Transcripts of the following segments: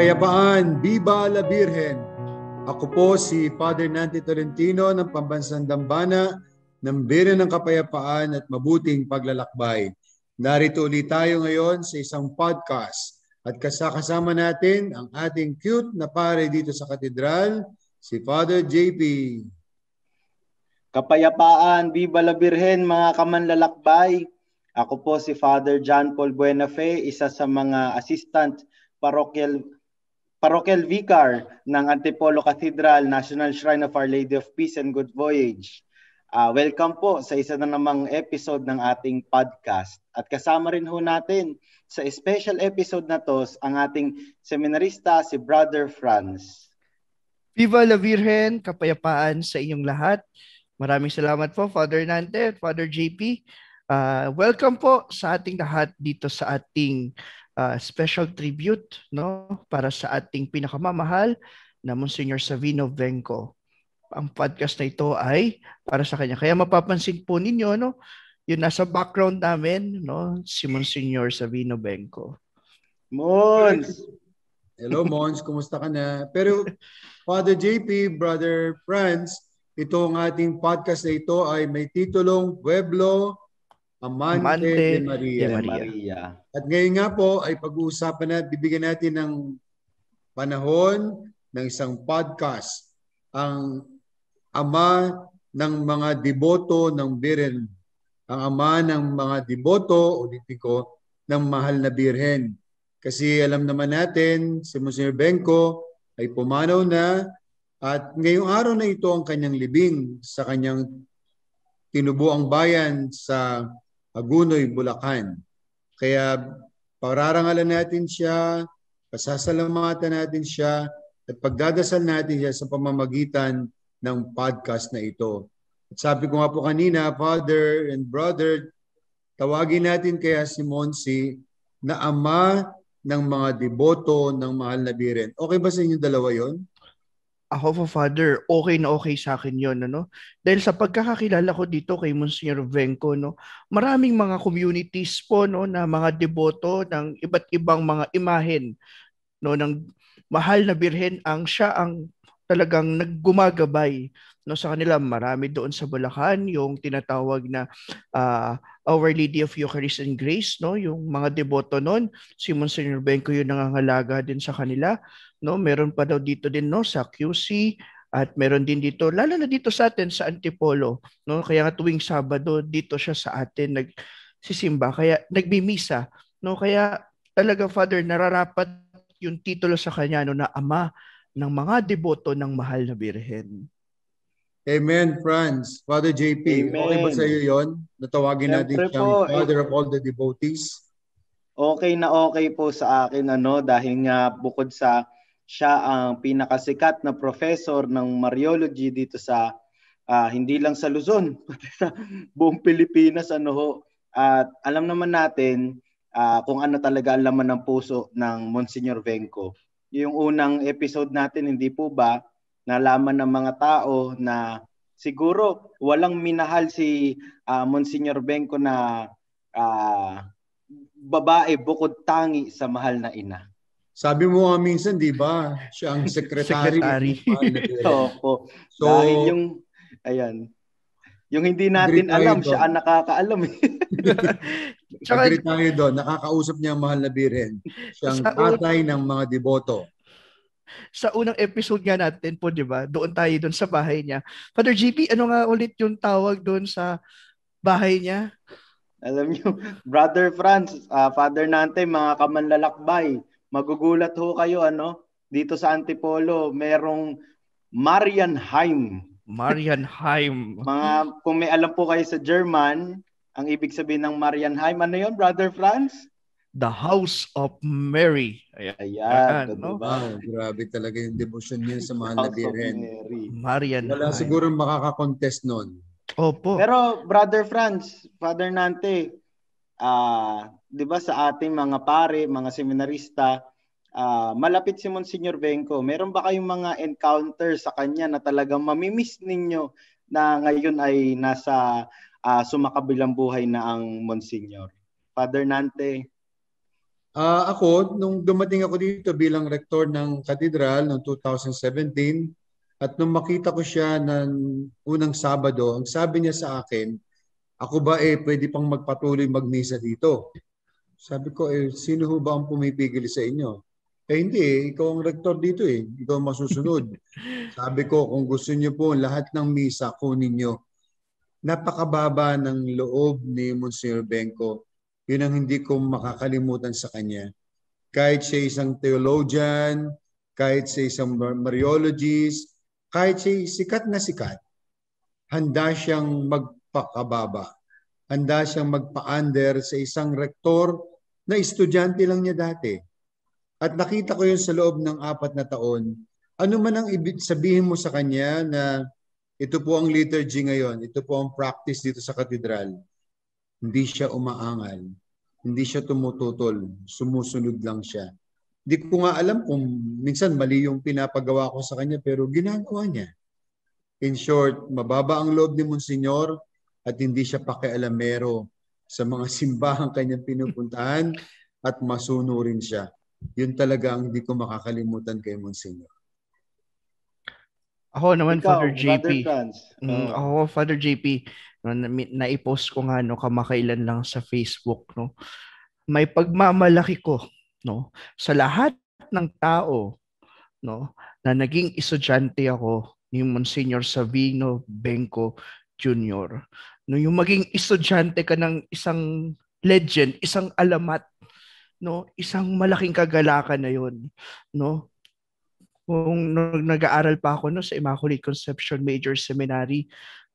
Kapayapaan, Biba la Birhen. Ako po si Father Nanti Tolentino ng Pambansang Dambana ng Bira ng Kapayapaan at Mabuting Paglalakbay. Narito ulit tayo ngayon sa isang podcast at kasakasama natin ang ating cute na pare dito sa katedral, si Father JP. Kapayapaan, Biba la Birhen, mga kamanlalakbay. Ako po si Father John Paul Buenafe, isa sa mga assistant parokyal parochial vicar ng Antipolo Cathedral, National Shrine of Our Lady of Peace and Good Voyage. Uh, welcome po sa isa na namang episode ng ating podcast. At kasama rin ho natin sa special episode na to ang ating seminarista si Brother Franz. Viva la Virgen, kapayapaan sa inyong lahat. Maraming salamat po Father Nante at Father JP. Uh, ah, welcome po sa ating lahat dito sa ating uh, special tribute no para sa ating pinakamamahal na Monsignor Savino Venco. Ang podcast na ito ay para sa kanya. Kaya mapapansin po ninyo no, yung nasa background namin no, si Monsignor Savino Venco. Mons. Hello Mons, kumusta ka na? Pero Father JP, Brother Franz, itong ating podcast na ito ay may titulong Pueblo Amante, Amante de, Maria. de Maria. At ngayon nga po ay pag-uusapan na, bibigyan natin ng panahon ng isang podcast ang ama ng mga deboto ng Birhen, ang ama ng mga deboto, ulitin ko, ng mahal na Birhen. Kasi alam naman natin, si Monsignor Benko ay pumanaw na at ngayong araw na ito ang kanyang libing sa kanyang tinubuang bayan sa Agunoy, Bulacan. Kaya pararangalan natin siya, pasasalamatan natin siya, at pagdadasal natin siya sa pamamagitan ng podcast na ito. At sabi ko nga po kanina, Father and Brother, tawagin natin kaya si Monsi na ama ng mga deboto ng mahal na biren. Okay ba sa inyo dalawa yon? ako for father, okay na okay sa akin yon ano? Dahil sa pagkakakilala ko dito kay Monsignor Venko, no, maraming mga communities po, no, na mga deboto ng iba't ibang mga imahen, no, ng mahal na birhen ang siya ang talagang naggumagabay no sa kanila marami doon sa Bulacan yung tinatawag na uh, Our Lady of Eucharist and Grace no yung mga deboto noon si Monsignor Benko yung nangangalaga din sa kanila no meron pa daw dito din no sa QC at meron din dito, lalo na dito sa atin sa Antipolo, no? Kaya nga tuwing Sabado dito siya sa atin nag sisimba kaya nagmimisa, no? Kaya talaga Father nararapat yung titulo sa kanya no na ama ng mga deboto ng mahal na Birhen. Amen, Franz. Father JP, Amen. okay ba sa iyo yun? Natawagin Siyempre natin siyang po, eh. Father of all the devotees. Okay na okay po sa akin ano dahil nga bukod sa siya ang pinakasikat na professor ng Mariology dito sa uh, hindi lang sa Luzon, pati sa buong Pilipinas ano ho. At alam naman natin uh, kung ano talaga ang laman ng puso ng Monsignor Venko yung unang episode natin, hindi po ba nalaman ng mga tao na siguro walang minahal si uh, Monsignor Benko na uh, babae bukod tangi sa mahal na ina. Sabi mo nga minsan, di ba? Siya ang secretary. secretary. Opo. so, Dahil yung, ayan. Yung hindi natin Agree alam, siya ang nakakaalam. Eh. Tsaka, Agree tayo doon. Nakakausap niya ang mahal na birhen. Siyang sa tatay ng mga deboto. Sa unang episode nga natin po, di ba? Doon tayo doon sa bahay niya. Father JP, ano nga ulit yung tawag doon sa bahay niya? Alam niyo, Brother Franz, uh, Father Nante, mga kamanlalakbay, magugulat ho kayo ano? Dito sa Antipolo, merong Marianheim Marienheim. Mga, kung may alam po kayo sa German, ang ibig sabihin ng Marienheim, ano yon Brother Franz? The House of Mary. Ayan. Ayan no? Wow, grabe talaga yung devotion niya sa mga labirin. Marienheim. Wala siguro makakakontest nun. Opo. Pero Brother Franz, Father Nante, ah, uh, 'di ba sa ating mga pare, mga seminarista, uh, malapit si Monsignor Benko, meron ba kayong mga encounter sa kanya na talagang mamimiss ninyo na ngayon ay nasa uh, sumakabilang buhay na ang Monsignor? Father Nante? Uh, ako, nung dumating ako dito bilang rector ng katedral noong 2017, at nung makita ko siya ng unang Sabado, ang sabi niya sa akin, ako ba eh pwede pang magpatuloy magmisa dito? Sabi ko, eh, sino ho ba ang pumipigil sa inyo? Eh hindi eh, ikaw ang rektor dito eh. Ikaw masusunod. Sabi ko, kung gusto niyo po lahat ng misa, kunin niyo. Napakababa ng loob ni Monsignor Benko. Yun ang hindi ko makakalimutan sa kanya. Kahit siya isang theologian, kahit siya isang Mariologist, kahit siya sikat na sikat, handa siyang magpakababa. Handa siyang magpa-under sa isang rektor na estudyante lang niya dati at nakita ko yun sa loob ng apat na taon. Ano man ang ibig sabihin mo sa kanya na ito po ang liturgy ngayon, ito po ang practice dito sa katedral. Hindi siya umaangal. Hindi siya tumututol. Sumusunod lang siya. Hindi ko nga alam kung minsan mali yung pinapagawa ko sa kanya pero ginagawa niya. In short, mababa ang loob ni Monsignor at hindi siya pakialamero sa mga simbahang kanyang pinupuntahan at masunurin siya. Yun talaga ang hindi ko makakalimutan kay Monsignor. Ako naman, Ikaw, Father JP. Brother mm, ako, Father JP, no, na, naipost ko nga no, kamakailan lang sa Facebook. No, may pagmamalaki ko no, sa lahat ng tao no, na naging estudyante ako ni Monsignor Savino Benko Jr. No, yung maging estudyante ka ng isang legend, isang alamat no, isang malaking kagalakan na 'yon, no? Kung nag-aaral pa ako no sa Immaculate Conception Major Seminary,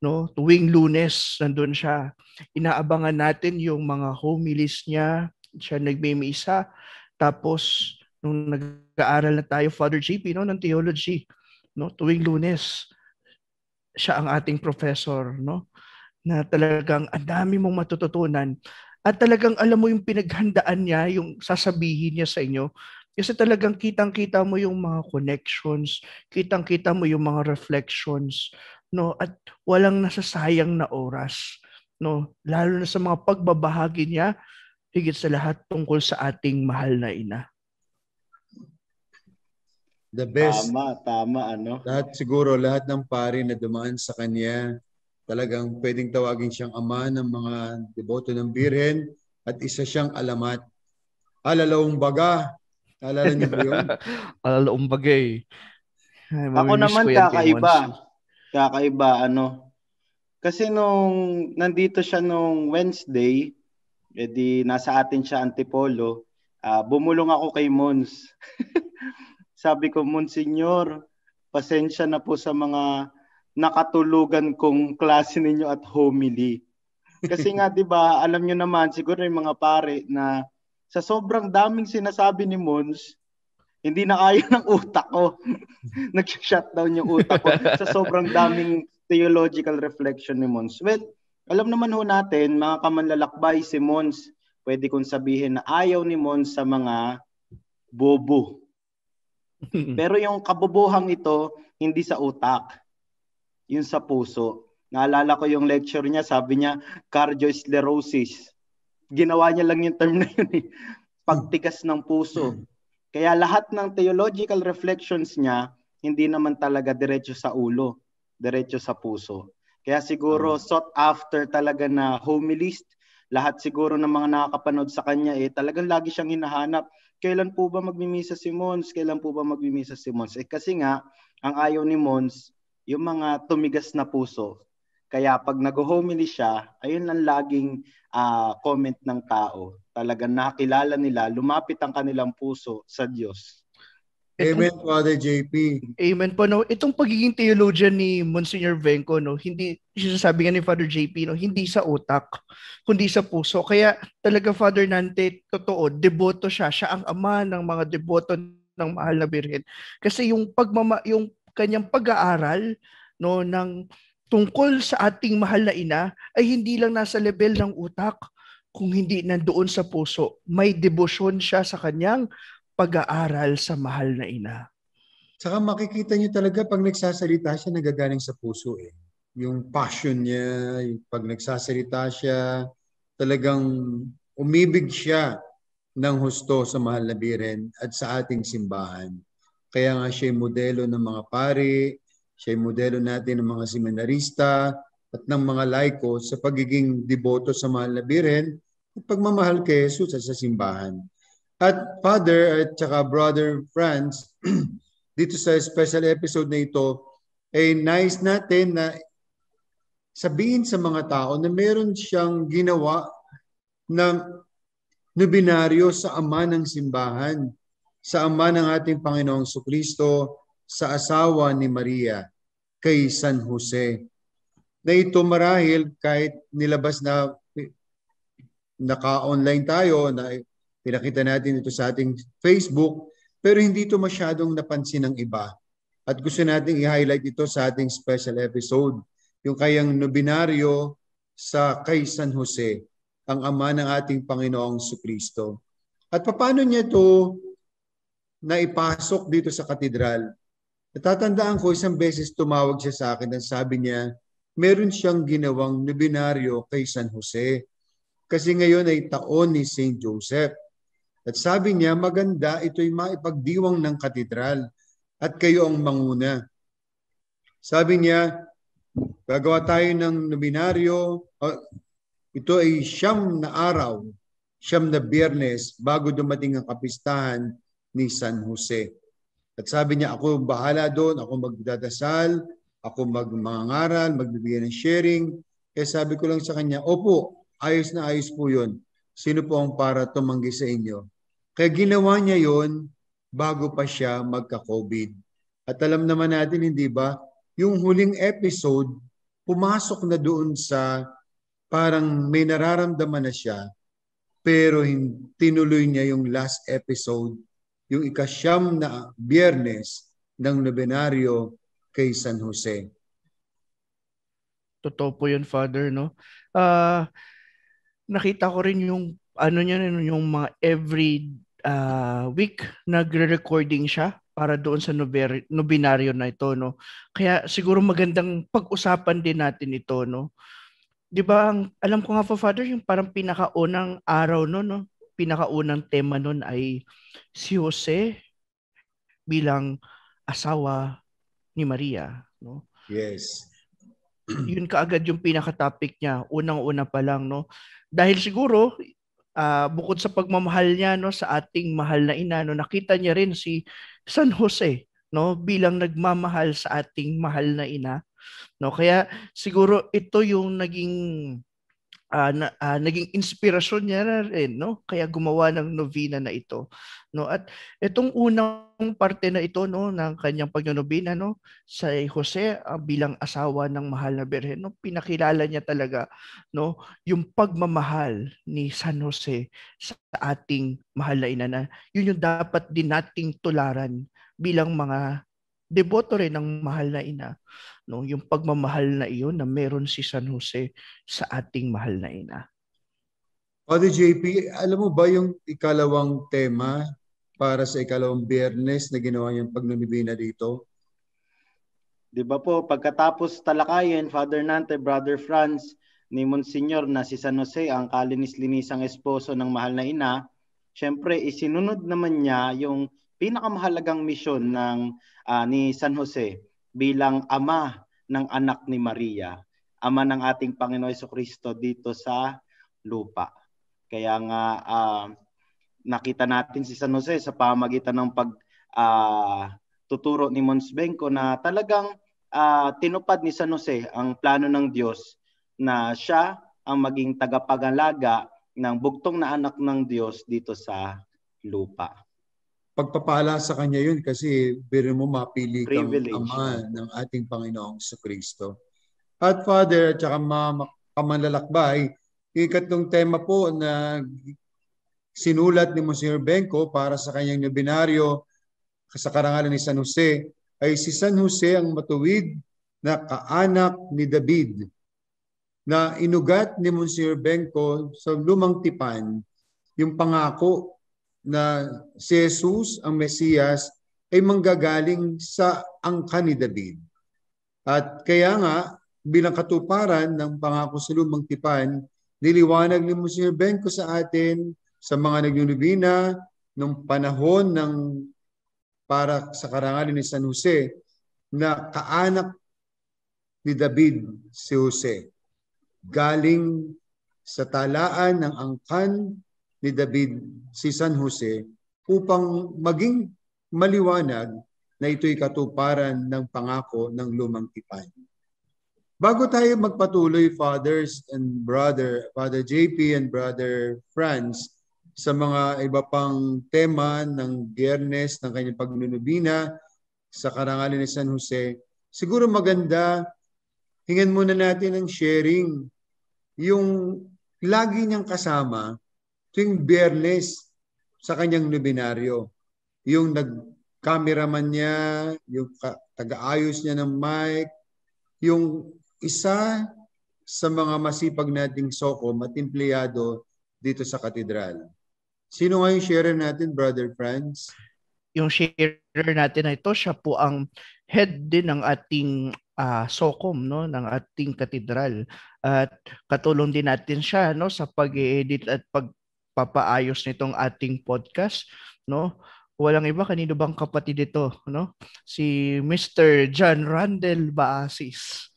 no, tuwing Lunes nandoon siya. Inaabangan natin yung mga homilies niya, siya nagmimisa. Tapos nung nag-aaral na tayo Father JP no ng theology, no, tuwing Lunes siya ang ating professor, no? Na talagang ang dami mong matututunan at talagang alam mo yung pinaghandaan niya, yung sasabihin niya sa inyo. Kasi talagang kitang-kita mo yung mga connections, kitang-kita mo yung mga reflections, no? At walang nasasayang na oras, no? Lalo na sa mga pagbabahagi niya, higit sa lahat tungkol sa ating mahal na ina. The best. Tama, tama, ano? Lahat siguro, lahat ng pari na dumaan sa kanya, Talagang pwedeng tawagin siyang ama ng mga deboto ng Birhen at isa siyang alamat. Alalaong baga. Alala niyo ba yun? Alalaong bagay. Ay, Ako naman kakaiba. Kakaiba, ano. Kasi nung nandito siya nung Wednesday, edi eh nasa atin siya Antipolo, uh, bumulong ako kay Mons. Sabi ko, Monsignor, pasensya na po sa mga nakatulugan kong klase ninyo at homily. Kasi nga 'di ba, alam niyo naman siguro yung mga pare na sa sobrang daming sinasabi ni Mons, hindi na kaya ng utak ko. Nag-shutdown yung utak ko sa sobrang daming theological reflection ni Mons. Well, alam naman ho natin, mga kamanlalakbay, si Mons, pwede kong sabihin na ayaw ni Mons sa mga bobo. Pero yung kabobohang ito, hindi sa utak yung sa puso. Naalala ko yung lecture niya, sabi niya, cardiosclerosis. Ginawa niya lang yung term na yun eh. Pagtigas ng puso. Kaya lahat ng theological reflections niya, hindi naman talaga diretso sa ulo, diretso sa puso. Kaya siguro sought after talaga na homilist, lahat siguro ng mga nakakapanood sa kanya eh talagang lagi siyang hinahanap kailan po ba magmimisa si Mons kailan po ba magmimisa si Mons eh kasi nga ang ayaw ni Mons yung mga tumigas na puso. Kaya pag nag-homily siya, ayun ang laging uh, comment ng tao. Talagang nakilala nila, lumapit ang kanilang puso sa Diyos. Amen, Father JP. Amen po. No? Itong pagiging theologian ni Monsignor Venko, no? hindi, sinasabi nga ni Father JP, no? hindi sa utak, kundi sa puso. Kaya talaga, Father Nante, totoo, deboto siya. Siya ang ama ng mga deboto ng mahal na birhen. Kasi yung pagmama, yung kanyang pag-aaral no ng tungkol sa ating mahal na ina ay hindi lang nasa level ng utak kung hindi nandoon sa puso. May debosyon siya sa kanyang pag-aaral sa mahal na ina. Saka makikita niyo talaga pag nagsasalita siya nagagaling sa puso eh. Yung passion niya, yung pag nagsasalita siya, talagang umibig siya ng husto sa mahal na biren at sa ating simbahan. Kaya nga siya modelo ng mga pari, siya modelo natin ng mga seminarista at ng mga laiko sa pagiging deboto sa mahal na biren at pagmamahal kay Jesus sa simbahan. At Father at saka Brother Franz, dito sa special episode na ito, ay nice natin na sabihin sa mga tao na meron siyang ginawa ng nobinaryo sa ama ng simbahan sa Ama ng ating Panginoong Kristo, sa asawa ni Maria, kay San Jose, na ito marahil kahit nilabas na naka-online tayo, na pinakita natin ito sa ating Facebook, pero hindi ito masyadong napansin ng iba. At gusto nating i-highlight ito sa ating special episode, yung kayang nobinaryo sa kay San Jose, ang ama ng ating Panginoong Kristo. At paano niya ito na ipasok dito sa katedral. Natatandaan ko isang beses tumawag siya sa akin at sabi niya, meron siyang ginawang nobinaryo kay San Jose kasi ngayon ay taon ni St. Joseph. At sabi niya, maganda ito'y maipagdiwang ng katedral at kayo ang manguna. Sabi niya, gagawa tayo ng nobinaryo. Ah, ito ay siyam na araw, siyam na biyernes bago dumating ang kapistahan ni San Jose. At sabi niya, ako bahala doon, ako magdadasal, ako magmangaral, magbibigay ng sharing. Kaya eh, sabi ko lang sa kanya, opo, ayos na ayos po yun. Sino po ang para tumanggi sa inyo? Kaya ginawa niya yon bago pa siya magka-COVID. At alam naman natin, hindi ba, yung huling episode, pumasok na doon sa parang may nararamdaman na siya, pero tinuloy niya yung last episode yung ikasyam na biyernes ng nobenaryo kay San Jose. Totoo po yun, Father, no? Uh, nakita ko rin yung ano niya yung mga every uh, week nagre-recording siya para doon sa nober- nobinaryo na ito no. Kaya siguro magandang pag-usapan din natin ito no. 'Di ba ang alam ko nga po Father yung parang pinakaunang araw no no pinakaunang tema nun ay si Jose bilang asawa ni Maria. No? Yes. Yun kaagad yung pinaka-topic niya, unang-una pa lang. No? Dahil siguro, uh, bukod sa pagmamahal niya no, sa ating mahal na ina, no, nakita niya rin si San Jose no bilang nagmamahal sa ating mahal na ina no kaya siguro ito yung naging uh, na, uh, naging inspirasyon niya na rin no kaya gumawa ng novena na ito no at itong unang parte na ito no ng kanyang pagnonobina no sa Jose uh, bilang asawa ng mahal na birhen no pinakilala niya talaga no yung pagmamahal ni San Jose sa ating mahal na ina na yun yung dapat din nating tularan bilang mga deboto rin ng mahal na ina. No, yung pagmamahal na iyon na meron si San Jose sa ating mahal na ina. Father JP, alam mo ba yung ikalawang tema para sa ikalawang biyernes na ginawa niyang pagnunibina dito? Di ba po, pagkatapos talakayin, Father Nante, Brother Franz, ni Monsignor na si San Jose ang kalinis-linisang esposo ng mahal na ina, syempre isinunod naman niya yung pinakamahalagang misyon ng uh, ni San Jose bilang ama ng anak ni Maria, ama ng ating Panginoon Heso Kristo dito sa lupa. Kaya nga uh, nakita natin si San Jose sa pamagitan ng pag uh, tuturo ni Mons Benko na talagang uh, tinupad ni San Jose ang plano ng Diyos na siya ang maging tagapagalaga ng bugtong na anak ng Diyos dito sa lupa pagpapala sa kanya yun kasi biro mo mapili kang ama ng ating Panginoong sa Kristo. At Father at saka mga kamanlalakbay, ikatlong tema po na sinulat ni Monsignor Benko para sa kanyang nobinaryo sa karangalan ni San Jose ay si San Jose ang matuwid na kaanak ni David na inugat ni Monsignor Benko sa lumang tipan yung pangako na si Jesus ang Mesiyas ay manggagaling sa angka ni David. At kaya nga, bilang katuparan ng pangako sa lumang tipan, niliwanag ni Monsignor Benko sa atin sa mga nagnunubina nung panahon ng para sa karangalan ni San Jose na kaanak ni David si Jose galing sa talaan ng angkan ni David si San Jose upang maging maliwanag na ito'y katuparan ng pangako ng lumang tipan. Bago tayo magpatuloy, fathers and brother, Father JP and Brother Franz, sa mga iba pang tema ng biyernes ng kanyang pagnunubina sa karangalan ni San Jose, siguro maganda, hingan muna natin ng sharing yung lagi niyang kasama Ting biyernes sa kanyang nobinaryo. Yung nag-cameraman niya, yung tagaayos niya ng mic, yung isa sa mga masipag nating soko, matimpleyado dito sa katedral. Sino nga yung sharer natin, Brother Franz? Yung sharer natin na ito, siya po ang head din ng ating uh, ah, SOCOM no ng ating katedral at katulong din natin siya no sa pag-edit at pag pagpapaayos nitong ating podcast, no? Walang iba kanino bang kapatid dito, no? Si Mr. John Randall Baasis.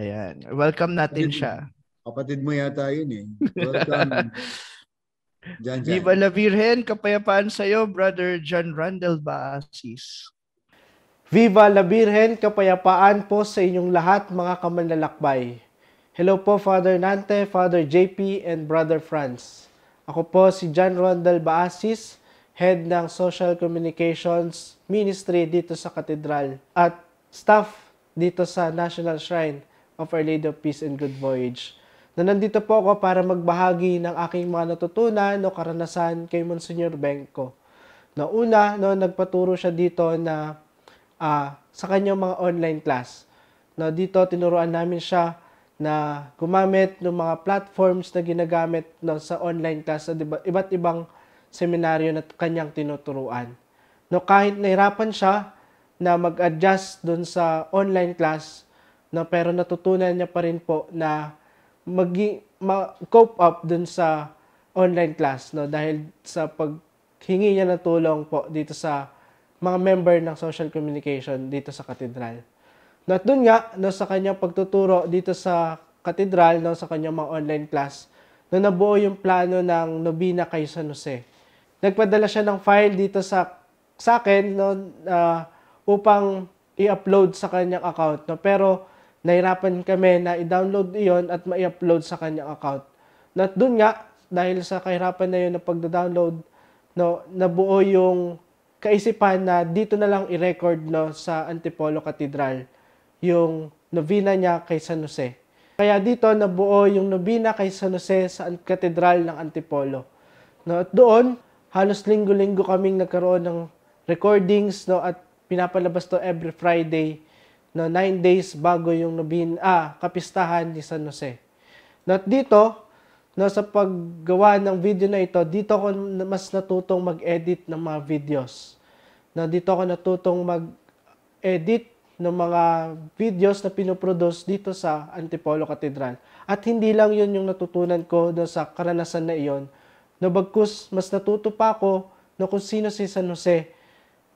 Ayan, welcome natin kapatid, siya. Kapatid mo yata 'yun eh. Welcome. John, John. Viva la Virgen, kapayapaan sa iyo, Brother John Randall Baasis. Viva la Virgen, kapayapaan po sa inyong lahat mga kamanlalakbay. Hello po Father Nante, Father JP, and Brother Franz. Ako po si John Rondal Baasis, Head ng Social Communications Ministry dito sa Katedral at staff dito sa National Shrine of Our Lady of Peace and Good Voyage. Na nandito po ako para magbahagi ng aking mga natutunan o karanasan kay Monsignor Benko. Na una, no, nagpaturo siya dito na uh, sa kanyang mga online class. Na dito, tinuruan namin siya na gumamit ng mga platforms na ginagamit na sa online class sa iba't ibang seminaryo na kanyang tinuturuan. No, kahit nahirapan siya na mag-adjust doon sa online class, no, pero natutunan niya pa rin po na mag cope up doon sa online class no dahil sa paghingi niya ng tulong po dito sa mga member ng social communication dito sa katedral. Na doon nga, no, sa kanyang pagtuturo dito sa katedral, no, sa kanyang mga online class, no, nabuo yung plano ng Nobina kay San Jose. Nagpadala siya ng file dito sa, sa akin no, uh, upang i-upload sa kanyang account. No, pero nahirapan kami na i-download iyon at ma-upload sa kanyang account. No, doon nga, dahil sa kahirapan na yun na pagda-download, no, nabuo yung kaisipan na dito na lang i-record no, sa Antipolo Cathedral yung novena niya kay San Jose. Kaya dito nabuo yung novena kay San Jose sa Katedral ng Antipolo. No, at doon, halos linggo-linggo kaming nagkaroon ng recordings no, at pinapalabas to every Friday no, nine days bago yung novena, ah, kapistahan ni San Jose. No, at dito, no, sa paggawa ng video na ito, dito ko mas natutong mag-edit ng mga videos. No, dito ko natutong mag-edit ng mga videos na pinoproduce dito sa Antipolo Cathedral. At hindi lang yun yung natutunan ko no, sa karanasan na iyon. No, bagkus, mas natuto pa ako no, kung sino si San Jose,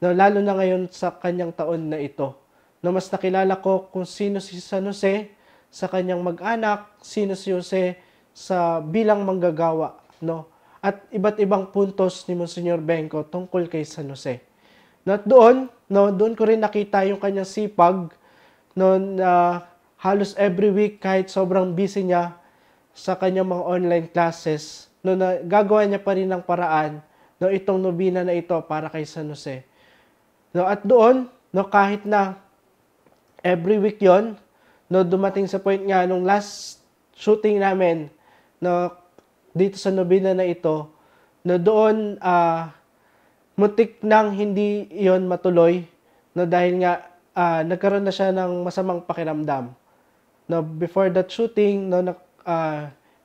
no, lalo na ngayon sa kanyang taon na ito. No, mas nakilala ko kung sino si San Jose sa kanyang mag-anak, sino si Jose sa bilang manggagawa. No? At iba't ibang puntos ni Monsignor Benko tungkol kay San Jose. No, at doon, No, doon ko rin nakita yung kanyang sipag no na uh, halos every week kahit sobrang busy niya sa kanyang mga online classes, no na gagawa niya pa rin ng paraan no itong nobina na ito para kay San Jose. No at doon, no kahit na every week 'yon, no dumating sa point nga nung last shooting namin no dito sa nobina na ito, no doon ah uh, mutik nang hindi yon matuloy no dahil nga uh, nagkaroon na siya ng masamang pakiramdam. No before that shooting no na, uh, ah,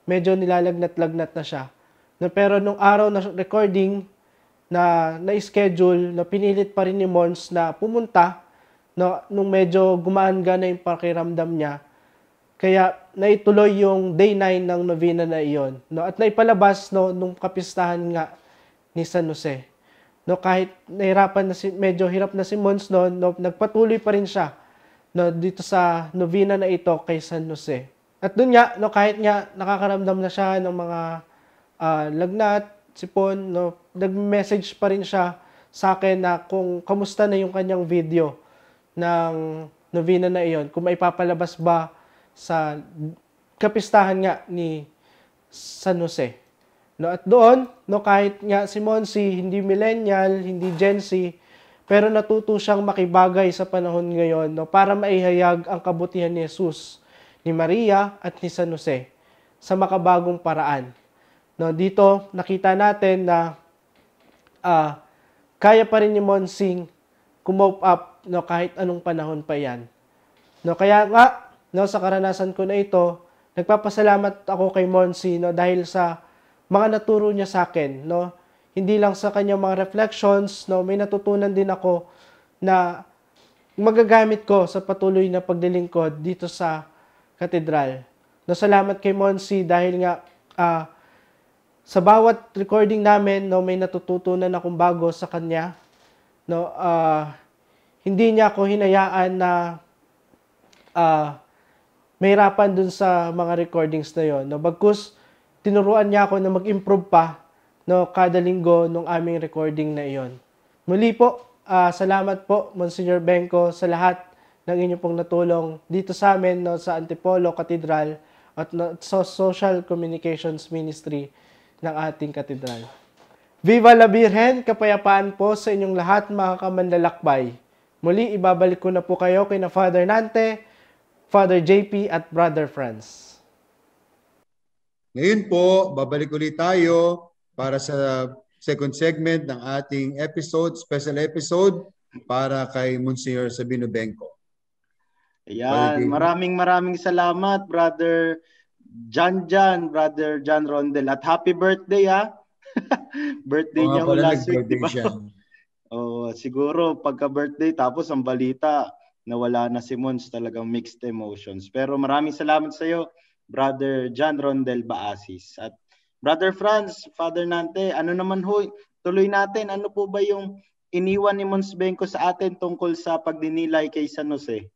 medyo nilalagnat-lagnat na siya. No pero nung araw na recording na na-schedule, na pinilit pa rin ni Mons na pumunta no nung medyo gumaan na yung pakiramdam niya. Kaya naituloy yung day 9 ng novena na iyon. No at naipalabas no nung kapistahan nga ni San Jose. No, kahit nahirapan na si, medyo hirap na si Mons noon, no, nagpatuloy pa rin siya no, dito sa novena na ito kay San Jose. At doon nga, no, kahit nga nakakaramdam na siya ng mga uh, lagnat, sipon, no, nag-message pa rin siya sa akin na kung kamusta na yung kanyang video ng novena na iyon, kung maipapalabas ba sa kapistahan nga ni San Jose. No, at doon, no, kahit nga si Monsi, hindi millennial, hindi Gen Z, pero natuto siyang makibagay sa panahon ngayon no, para maihayag ang kabutihan ni Jesus, ni Maria at ni San Jose sa makabagong paraan. No, dito nakita natin na uh, kaya pa rin ni Monsing kumop up no, kahit anong panahon pa yan. No, kaya nga, no, sa karanasan ko na ito, nagpapasalamat ako kay Monsi no, dahil sa mga naturo niya sa akin, no? Hindi lang sa kanyang mga reflections, no? May natutunan din ako na magagamit ko sa patuloy na paglilingkod dito sa katedral. No, salamat kay Monsi dahil nga uh, sa bawat recording namin, no, may natututunan akong bago sa kanya. No, uh, hindi niya ako hinayaan na uh, mahirapan dun sa mga recordings na yon. No, bagkus tinuruan niya ako na mag-improve pa no, kada linggo nung aming recording na iyon. Muli po, uh, salamat po Monsignor Benko sa lahat ng inyong pong natulong dito sa amin no, sa Antipolo Cathedral at no, sa Social Communications Ministry ng ating katedral. Viva la Virgen! Kapayapaan po sa inyong lahat mga kamandalakbay. Muli, ibabalik ko na po kayo kina Father Nante, Father JP at Brother Franz. Ngayon po, babalik ulit tayo para sa second segment ng ating episode, special episode para kay Monsignor Sabino Benko. Ayan, maraming maraming salamat, Brother John John, Brother John Rondel. At happy birthday, ha? birthday oh, niya last week, di ba? oh, siguro pagka-birthday, tapos ang balita, nawala na si Mons, talagang mixed emotions. Pero maraming salamat sa iyo, Brother John Rondel Baasis. At Brother Franz, Father Nante, ano naman ho, tuloy natin, ano po ba yung iniwan ni Mons Benko sa atin tungkol sa pagdinilay kay San Jose?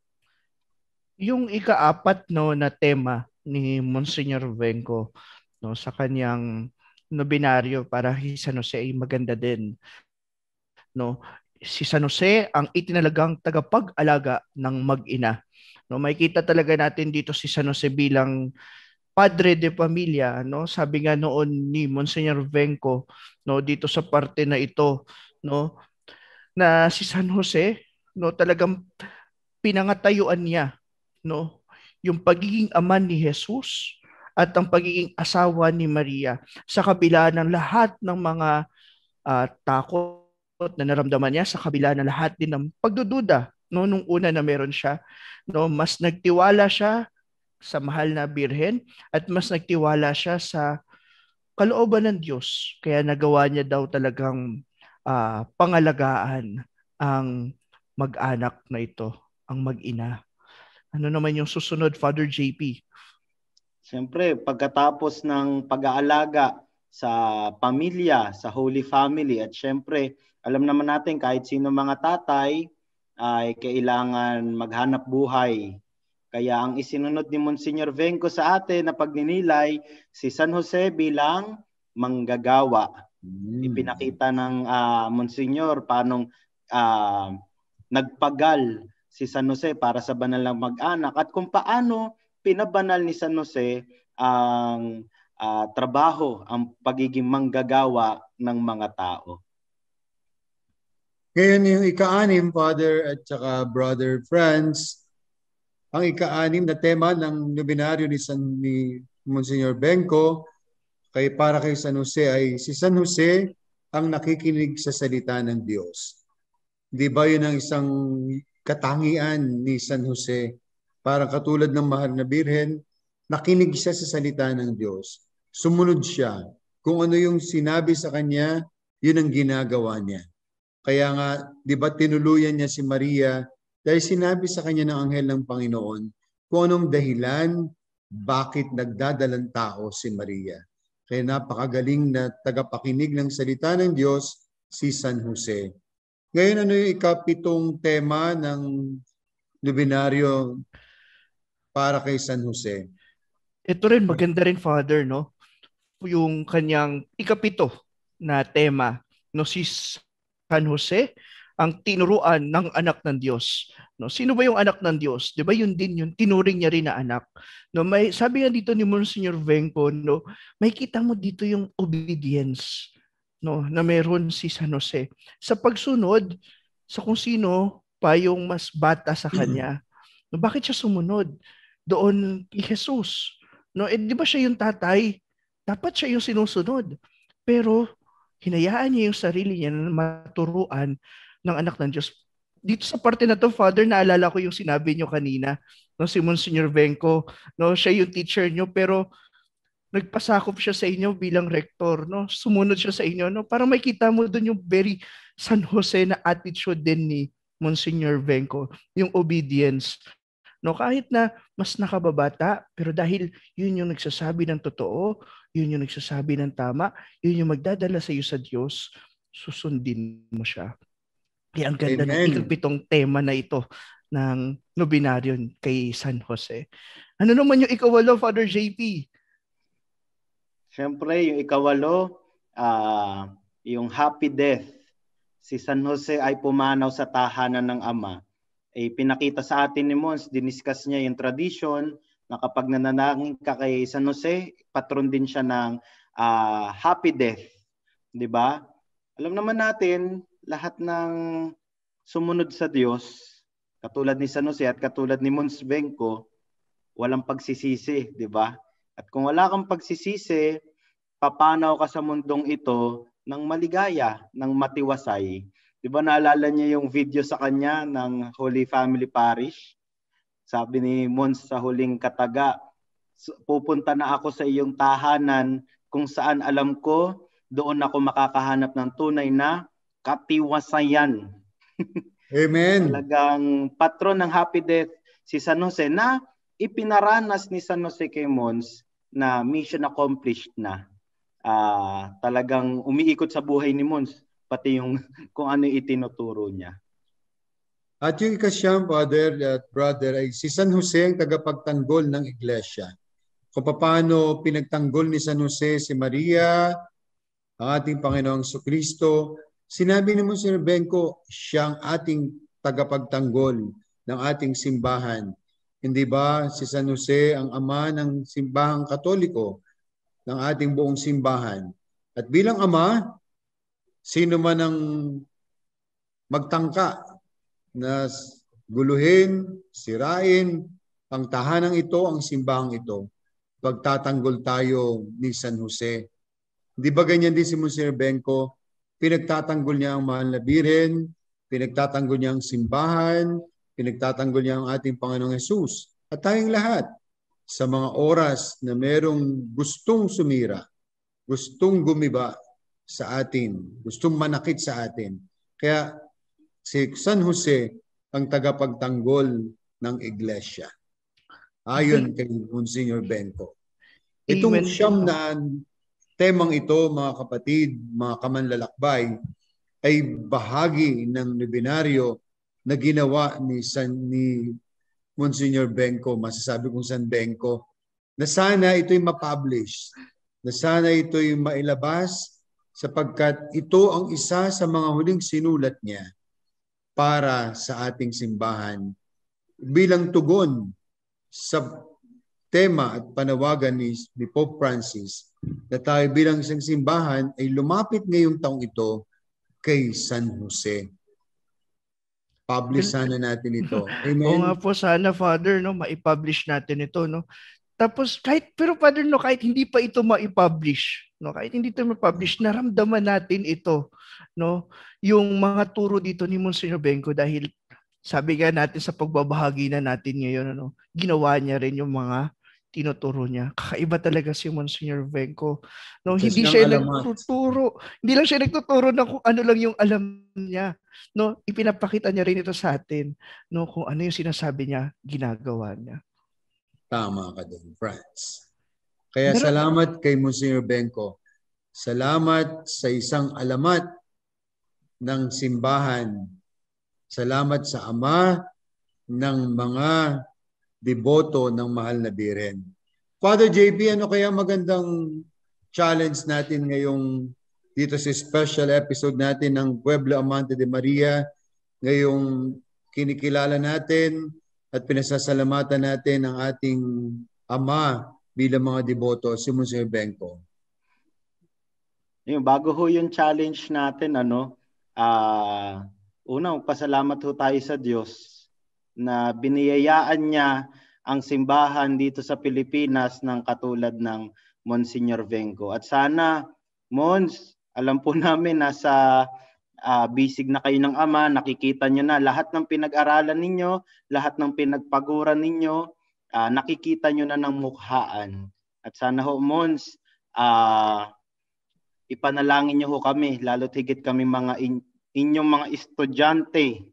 Yung ikaapat no na tema ni Monsignor Benko no sa kanyang nobinaryo para si San Jose ay maganda din. No, si San Jose ang itinalagang tagapag-alaga ng mag-ina. No, makikita talaga natin dito si San Jose bilang padre de pamilya, no? Sabi nga noon ni Monsignor Venko, no, dito sa parte na ito, no, na si San Jose, no, talagang pinangatayuan niya, no, yung pagiging ama ni Jesus at ang pagiging asawa ni Maria sa kabila ng lahat ng mga uh, takot na naramdaman niya, sa kabila ng lahat din ng pagdududa no nung una na meron siya no mas nagtiwala siya sa mahal na birhen at mas nagtiwala siya sa kalooban ng Diyos kaya nagawa niya daw talagang uh, pangalagaan ang mag-anak na ito ang mag-ina ano naman yung susunod Father JP Siyempre pagkatapos ng pag-aalaga sa pamilya, sa Holy Family at siyempre alam naman natin kahit sino mga tatay, ay kailangan maghanap buhay. Kaya ang isinunod ni Monsignor Venko sa atin na pagninilay si San Jose bilang manggagawa. Mm. Ipinakita ng uh, Monsignor paanong uh, ah, nagpagal si San Jose para sa banal ng mag-anak at kung paano pinabanal ni San Jose ang uh, trabaho, ang pagiging manggagawa ng mga tao. Ngayon yung ika-anim, Father at saka Brother Franz, ang ika-anim na tema ng nobinaryo ni, San, ni Monsignor Benko kay para kay San Jose ay si San Jose ang nakikinig sa salita ng Diyos. Di ba yun ang isang katangian ni San Jose? Parang katulad ng mahal na birhen, nakinig siya sa salita ng Diyos. Sumunod siya. Kung ano yung sinabi sa kanya, yun ang ginagawa niya. Kaya nga, di ba tinuluyan niya si Maria dahil sinabi sa kanya ng anghel ng Panginoon kung anong dahilan bakit nagdadalang tao si Maria. Kaya napakagaling na tagapakinig ng salita ng Diyos si San Jose. Ngayon ano yung ikapitong tema ng Lubinaryo para kay San Jose? Ito rin, maganda rin Father, no? Yung kanyang ikapito na tema, no? Si San Jose ang tinuruan ng anak ng Diyos. No, sino ba yung anak ng Diyos? 'Di ba? Yun din yun tinuring niya rin na anak. No, may sabi nga dito ni Monsignor Venko, no, may kita mo dito yung obedience no na meron si San Jose sa pagsunod sa kung sino pa yung mas bata sa mm-hmm. kanya. No, bakit siya sumunod doon kay Jesus? No, eh, 'di ba siya yung tatay? Dapat siya yung sinusunod. Pero Hinayaan niya yung sarili niya na maturuan ng anak ng Diyos. Dito sa parte na to, Father, naalala ko yung sinabi niyo kanina, no, si Monsignor Benko, no, siya yung teacher niyo, pero nagpasakop siya sa inyo bilang rector, no? Sumunod siya sa inyo, no? Para makita mo doon yung very San Jose na attitude din ni Monsignor Venko, yung obedience. No, kahit na mas nakababata, pero dahil yun yung nagsasabi ng totoo, yun yung nagsasabi ng tama, yun yung magdadala sa iyo sa Diyos, susundin mo siya. Kaya ang ganda Amen. ng ikapitong tema na ito ng nobinaryon kay San Jose. Ano naman yung ikawalo, Father JP? Siyempre, yung ikawalo, uh, yung happy death. Si San Jose ay pumanaw sa tahanan ng Ama. Eh, pinakita sa atin ni Mons, diniscuss niya yung tradition, na kapag nananangin ka kay San Jose, patron din siya ng uh, happy death. 'Di ba? Alam naman natin, lahat ng sumunod sa Diyos, katulad ni San Jose at katulad ni Mons Benko, walang pagsisisi, 'di ba? At kung wala kang pagsisisi, papanaw ka sa mundong ito ng maligaya, ng matiwasay. 'Di ba naalala niya yung video sa kanya ng Holy Family Parish? Sabi ni Mons sa huling kataga, pupunta na ako sa iyong tahanan kung saan alam ko doon ako makakahanap ng tunay na katiwasayan. Amen. Talagang patron ng happy death si San Jose na ipinaranas ni San Jose kay Mons na mission accomplished na. Uh, talagang umiikot sa buhay ni Mons pati yung kung ano itinuturo niya. At yung ikasyam, Father at Brother, ay si San Jose ang tagapagtanggol ng Iglesia. Kung paano pinagtanggol ni San Jose si Maria, ang ating Panginoong Kristo, sinabi naman si Rebenko, siyang ating tagapagtanggol ng ating simbahan. Hindi ba si San Jose ang ama ng simbahang katoliko ng ating buong simbahan? At bilang ama, sino man ang magtangka na guluhin, sirain ang tahanang ito, ang simbahang ito. Pagtatanggol tayo ni San Jose. Hindi ba ganyan din si Monsignor Benko? Pinagtatanggol niya ang mahal na birin, pinagtatanggol niya ang simbahan, pinagtatanggol niya ang ating Panginoong Yesus. At tayong lahat, sa mga oras na merong gustong sumira, gustong gumiba sa atin, gustong manakit sa atin. Kaya si San Jose ang tagapagtanggol ng iglesia. Ayon kay Monsignor Benko. Itong siyam na temang ito, mga kapatid, mga kamanlalakbay, ay bahagi ng webinaryo na ginawa ni, San, ni Monsignor Benko, masasabi kong San Benko, na sana ito'y mapublish, na sana ito'y mailabas sapagkat ito ang isa sa mga huling sinulat niya para sa ating simbahan bilang tugon sa tema at panawagan ni, ni Pope Francis na tayo bilang isang simbahan ay lumapit ngayong taong ito kay San Jose. Publish sana natin ito. Amen. Oo nga po sana Father no maipublish natin ito no. Tapos kahit pero Father no kahit hindi pa ito maipublish no kahit hindi ito ma-publish naramdaman natin ito no? Yung mga turo dito ni Monsignor Benko dahil sabi nga natin sa pagbabahagi na natin ngayon, ano, ginawa niya rin yung mga tinuturo niya. Kakaiba talaga si Monsignor Venko. No, Just hindi siya alamat. nagtuturo. Hindi lang siya nagtuturo ng kung ano lang yung alam niya. No, ipinapakita niya rin ito sa atin, no, kung ano yung sinasabi niya, ginagawa niya. Tama ka din, Franz. Kaya Pero, salamat kay Monsignor Benko. Salamat sa isang alamat ng simbahan. Salamat sa Ama ng mga deboto ng mahal na biren. Father JP, ano kaya magandang challenge natin ngayong dito sa special episode natin ng Pueblo Amante de Maria ngayong kinikilala natin at pinasasalamatan natin ang ating ama bilang mga deboto, si Monsignor Benko. Yung bago ho yung challenge natin ano, Uh, una, pasalamat ho tayo sa Diyos na biniyayaan niya ang simbahan dito sa Pilipinas ng katulad ng Monsignor Vengo. At sana, Mons, alam po namin nasa uh, bisig na kayo ng ama, nakikita nyo na lahat ng pinag-aralan ninyo, lahat ng pinagpaguran ninyo, uh, nakikita nyo na ng mukhaan. At sana ho, Mons, uh, Ipanalangin niyo ho kami, lalo't higit kami mga in, inyong mga estudyante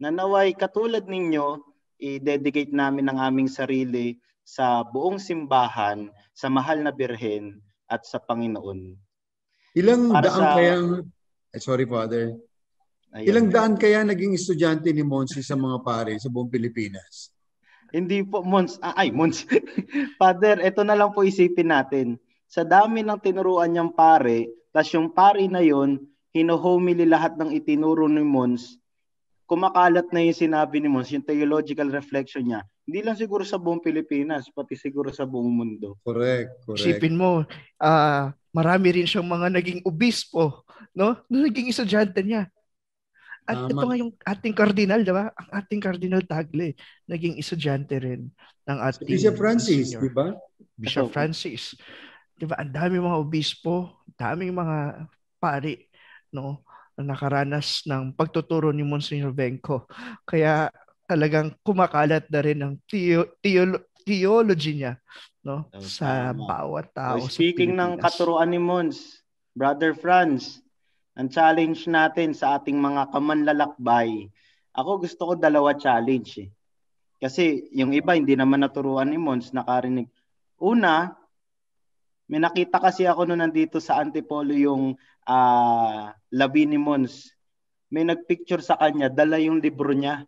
na naway katulad ninyo, i-dedicate namin ang aming sarili sa buong simbahan, sa mahal na birhen at sa Panginoon. Ilang Para daan sa... kayang, eh, sorry Father, Ayun. ilang daan kaya naging estudyante ni Monsi sa mga pare sa buong Pilipinas? Hindi po, Mons. Ah, ay, Mons. Father, ito na lang po isipin natin sa dami ng tinuruan niyang pare, tapos yung pare na yon, hinuhomily lahat ng itinuro ni Mons, kumakalat na yung sinabi ni Mons, yung theological reflection niya. Hindi lang siguro sa buong Pilipinas, pati siguro sa buong mundo. Correct, correct. Isipin mo, uh, marami rin siyang mga naging obispo, no? Nung naging estudyante niya. At Tama. ito nga yung ating kardinal, di ba? Ang ating kardinal Tagle, naging estudyante rin ng ating... Bishop Francis, di ba? Bishop Francis. 'di ba? Ang dami mga obispo, daming mga pari no na nakaranas ng pagtuturo ni Monsignor Benko. Kaya talagang kumakalat na rin ang theo- theo- theology niya no sa bawat tao. So, speaking ng katuruan ni Mons, Brother Franz, ang challenge natin sa ating mga kamanlalakbay, ako gusto ko dalawa challenge eh. Kasi yung iba hindi naman naturuan ni Mons nakarinig. Una, may nakita kasi ako noon nandito sa Antipolo yung uh, labi Mons. May nagpicture sa kanya, dala yung libro niya.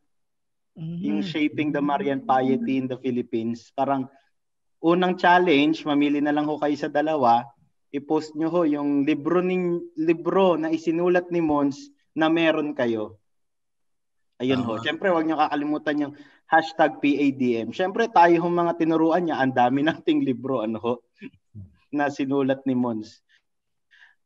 Mm-hmm. Yung mm. Shaping the Marian Piety in the Philippines. Parang unang challenge, mamili na lang ho kayo sa dalawa, i-post nyo ho yung libro, ni, libro na isinulat ni Mons na meron kayo. Ayun uh-huh. ho. Ah. Siyempre, huwag nyo kakalimutan yung hashtag PADM. Siyempre, tayo ho mga tinuruan niya, ang dami nating libro, ano ho na sinulat ni Mons.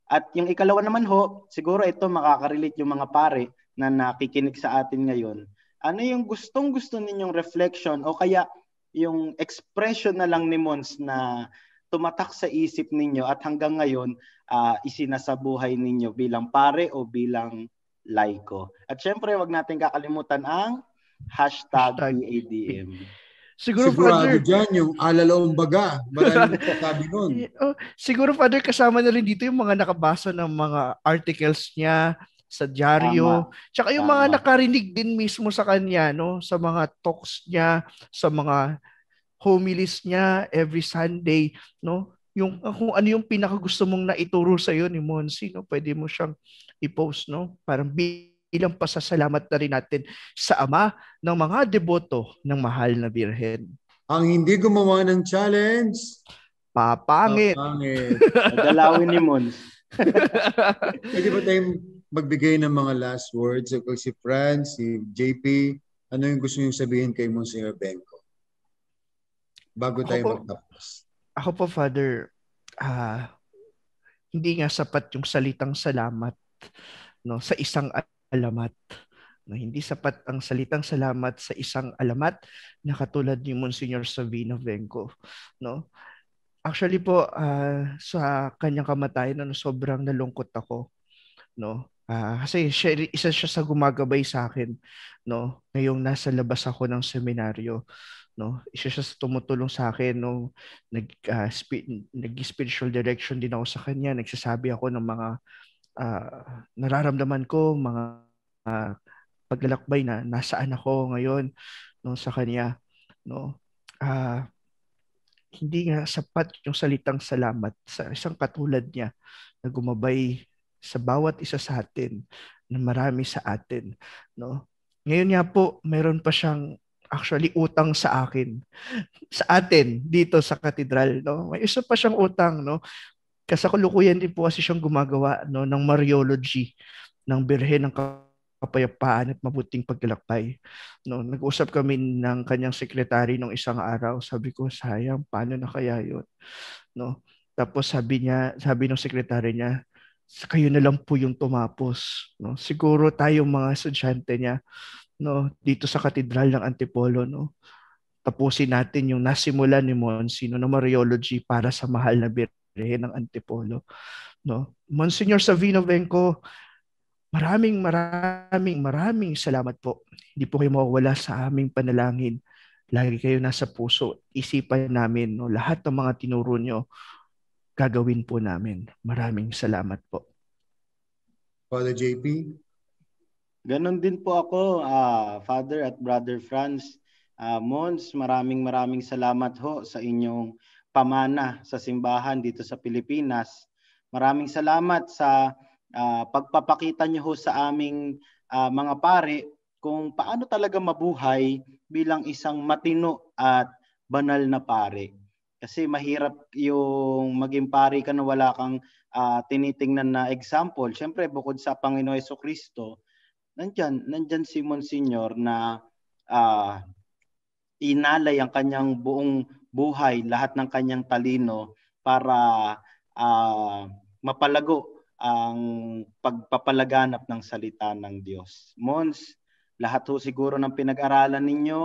At yung ikalawa naman ho, siguro ito makakarelate yung mga pare na nakikinig sa atin ngayon. Ano yung gustong gusto ninyong reflection o kaya yung expression na lang ni Mons na tumatak sa isip ninyo at hanggang ngayon uh, isinasabuhay ninyo bilang pare o bilang laiko. At syempre, wag natin kakalimutan ang hashtag, hashtag. ADM. Siguro, Sigurado Father, dyan yung alalaong baga. Maraming nun. Oh, siguro, Father, kasama na rin dito yung mga nakabasa ng mga articles niya sa dyaryo. Tama. Tsaka yung Tama. mga nakarinig din mismo sa kanya, no? sa mga talks niya, sa mga homilies niya every Sunday. No? Yung, ah, kung ano yung pinakagusto mong naituro sa iyo ni Monsi, no? pwede mo siyang i-post. No? Parang be ilang pasasalamat na rin natin sa ama ng mga deboto ng mahal na birhen. Ang hindi gumawa ng challenge, papangit. Papangit. Dalawin ni Mons. Pwede ba tayong magbigay ng mga last words? So, si Franz, si JP, ano yung gusto niyong sabihin kay Monsignor Benko? Bago tayo ako magtapos. Ako po, Father, uh, hindi nga sapat yung salitang salamat no sa isang alamat. Na hindi sapat ang salitang salamat sa isang alamat na katulad ni Monsignor Savino Venko. No? Actually po, uh, sa kanyang kamatayan, ano, sobrang nalungkot ako. No? Uh, kasi siya, isa siya sa gumagabay sa akin no ngayong nasa labas ako ng seminaryo no isa siya sa tumutulong sa akin no nag uh, spe- nag spiritual direction din ako sa kanya nagsasabi ako ng mga uh, nararamdaman ko mga uh, paglalakbay na nasaan ako ngayon no sa kanya no uh, hindi nga sapat yung salitang salamat sa isang katulad niya na gumabay sa bawat isa sa atin na marami sa atin no ngayon nga po meron pa siyang actually utang sa akin sa atin dito sa katedral no may isa pa siyang utang no kasalukuyan din po kasi siyang gumagawa no, ng Mariology ng Birhen ng kapayapaan at mabuting paglalakbay. No, nag-usap kami ng kanyang sekretary nung isang araw. Sabi ko, sayang, paano na kaya yun? No, tapos sabi niya, sabi ng sekretary niya, kayo na lang po yung tumapos. No? Siguro tayo mga estudyante niya no, dito sa Katedral ng Antipolo, no, tapusin natin yung nasimula ni Monsino na Mariology para sa mahal na birhen Rehen ng Antipolo. No? Monsignor Savino Benko, maraming maraming maraming salamat po. Hindi po kayo mawawala sa aming panalangin. Lagi kayo nasa puso. Isipan namin no, lahat ng mga tinuro nyo gagawin po namin. Maraming salamat po. Father JP? Ganon din po ako, uh, Father at Brother Franz. Uh, Mons, maraming maraming salamat ho sa inyong pamana sa simbahan dito sa Pilipinas. Maraming salamat sa uh, pagpapakita niyo ho sa aming uh, mga pare kung paano talaga mabuhay bilang isang matino at banal na pare. Kasi mahirap yung maging pare ka na wala kang uh, tinitingnan na example. Siyempre, bukod sa Panginoon Yeso Kristo, nandyan, nandyan si Monsignor na uh, inalay ang kanyang buong buhay, lahat ng kanyang talino para uh, mapalago ang pagpapalaganap ng salita ng Diyos. Mons, lahat ho siguro ng pinag-aralan ninyo,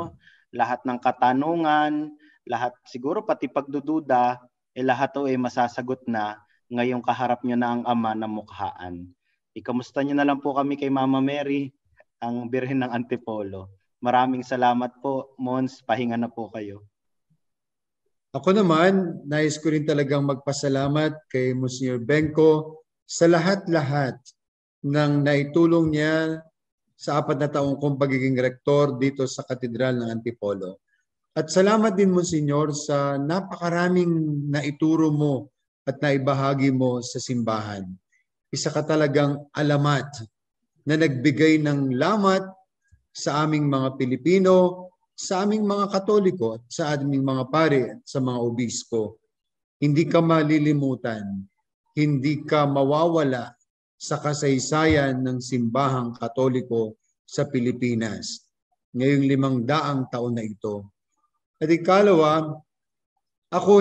lahat ng katanungan, lahat siguro pati pagdududa, eh lahat ho eh masasagot na ngayong kaharap nyo na ang ama ng mukhaan. Ikamusta nyo na lang po kami kay Mama Mary, ang Birhen ng Antipolo. Maraming salamat po, Mons. Pahinga na po kayo. Ako naman, nais ko rin talagang magpasalamat kay Monsignor Benko sa lahat-lahat ng naitulong niya sa apat na taong kong pagiging rektor dito sa Katedral ng Antipolo. At salamat din Monsignor sa napakaraming naituro mo at naibahagi mo sa simbahan. Isa ka talagang alamat na nagbigay ng lamat sa aming mga Pilipino sa aming mga katoliko at sa aming mga pare at sa mga obispo, hindi ka malilimutan, hindi ka mawawala sa kasaysayan ng simbahang katoliko sa Pilipinas ngayong limang daang taon na ito. At ikalawa, ako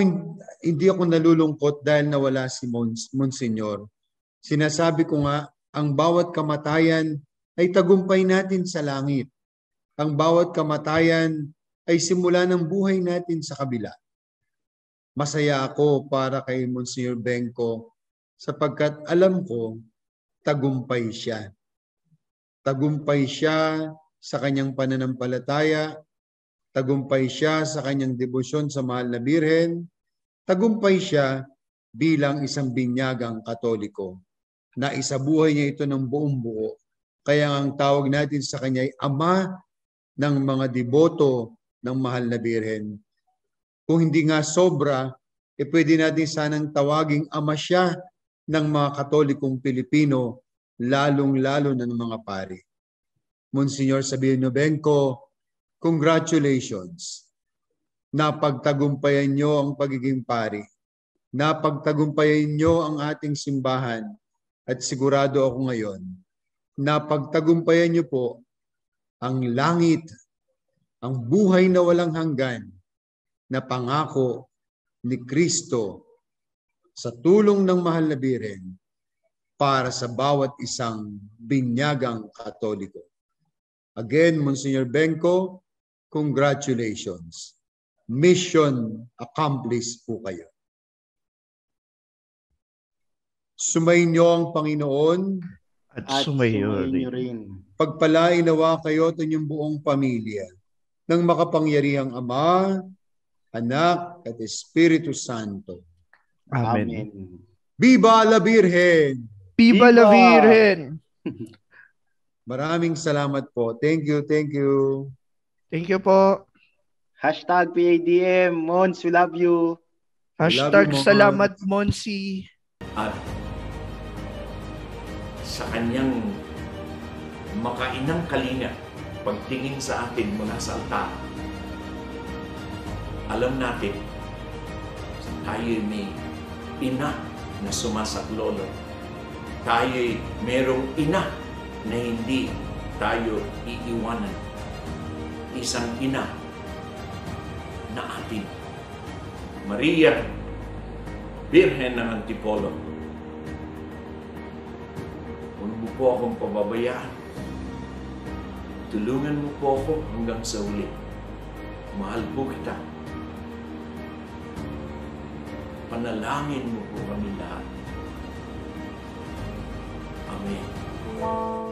hindi ako nalulungkot dahil nawala si Mons- Monsignor. Sinasabi ko nga, ang bawat kamatayan ay tagumpay natin sa langit ang bawat kamatayan ay simula ng buhay natin sa kabila. Masaya ako para kay Monsignor Benko sapagkat alam ko tagumpay siya. Tagumpay siya sa kanyang pananampalataya, tagumpay siya sa kanyang debosyon sa mahal na birhen, tagumpay siya bilang isang binyagang katoliko. na isabuhay niya ito ng buong buo. Kaya ang tawag natin sa kanya ay Ama ng mga deboto ng mahal na birhen. Kung hindi nga sobra, e eh pwede natin sanang tawaging ama siya ng mga katolikong Pilipino, lalong-lalo na ng mga pari. Monsignor Sabino Benko, congratulations. Napagtagumpayan niyo ang pagiging pari. Napagtagumpayan niyo ang ating simbahan. At sigurado ako ngayon, napagtagumpayan niyo po ang langit, ang buhay na walang hanggan na pangako ni Kristo sa tulong ng mahal na biren para sa bawat isang binyagang katoliko. Again, Monsignor Benko, congratulations. Mission accomplished po kayo. Sumayin niyo ang Panginoon at, at sumayo rin. Pagpalainawa kayo at inyong buong pamilya ng makapangyarihang Ama, Anak, at Espiritu Santo. Amen. Amen. Biba la Virgen! Biba, Biba la Virgen! Maraming salamat po. Thank you, thank you. Thank you po. Hashtag PADM, Mons, we love you. Hashtag love you, salamat, Monsi. At sa kanyang makainang kalinga pagtingin sa atin mula sa altar, alam natin tayo'y may ina na sumasaklolo. Tayo'y merong ina na hindi tayo iiwanan. Isang ina na atin. Maria, Birhen ng Antipolo, po akong pababayaan. Tulungan mo po ako hanggang sa uli. Mahal po kita. Panalangin mo po kami lahat. Amen.